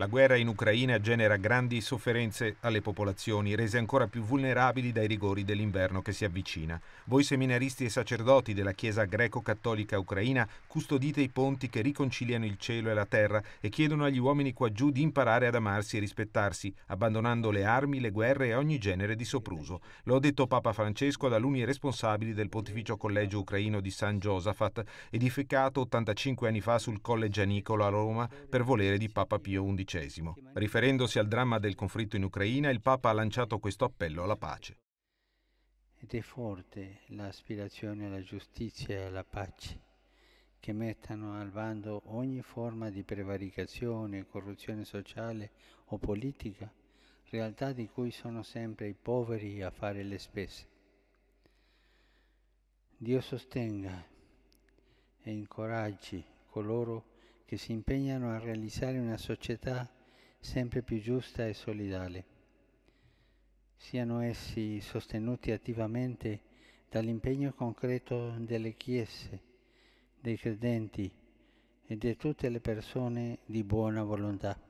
La guerra in Ucraina genera grandi sofferenze alle popolazioni, rese ancora più vulnerabili dai rigori dell'inverno che si avvicina. Voi seminaristi e sacerdoti della Chiesa greco-cattolica ucraina custodite i ponti che riconciliano il cielo e la terra e chiedono agli uomini qua giù di imparare ad amarsi e rispettarsi, abbandonando le armi, le guerre e ogni genere di sopruso. Lo ha detto Papa Francesco ad alunni responsabili del Pontificio Collegio Ucraino di San Giosafat, edificato 85 anni fa sul Colle Gianicolo a Roma per volere di Papa Pio XI. XII. Riferendosi al dramma del conflitto in Ucraina, il Papa ha lanciato questo appello alla pace. Ed è forte l'aspirazione alla giustizia e alla pace, che mettano al bando ogni forma di prevaricazione, corruzione sociale o politica, realtà di cui sono sempre i poveri a fare le spese. Dio sostenga e incoraggi coloro che che si impegnano a realizzare una società sempre più giusta e solidale. Siano essi sostenuti attivamente dall'impegno concreto delle chiese, dei credenti e di tutte le persone di buona volontà.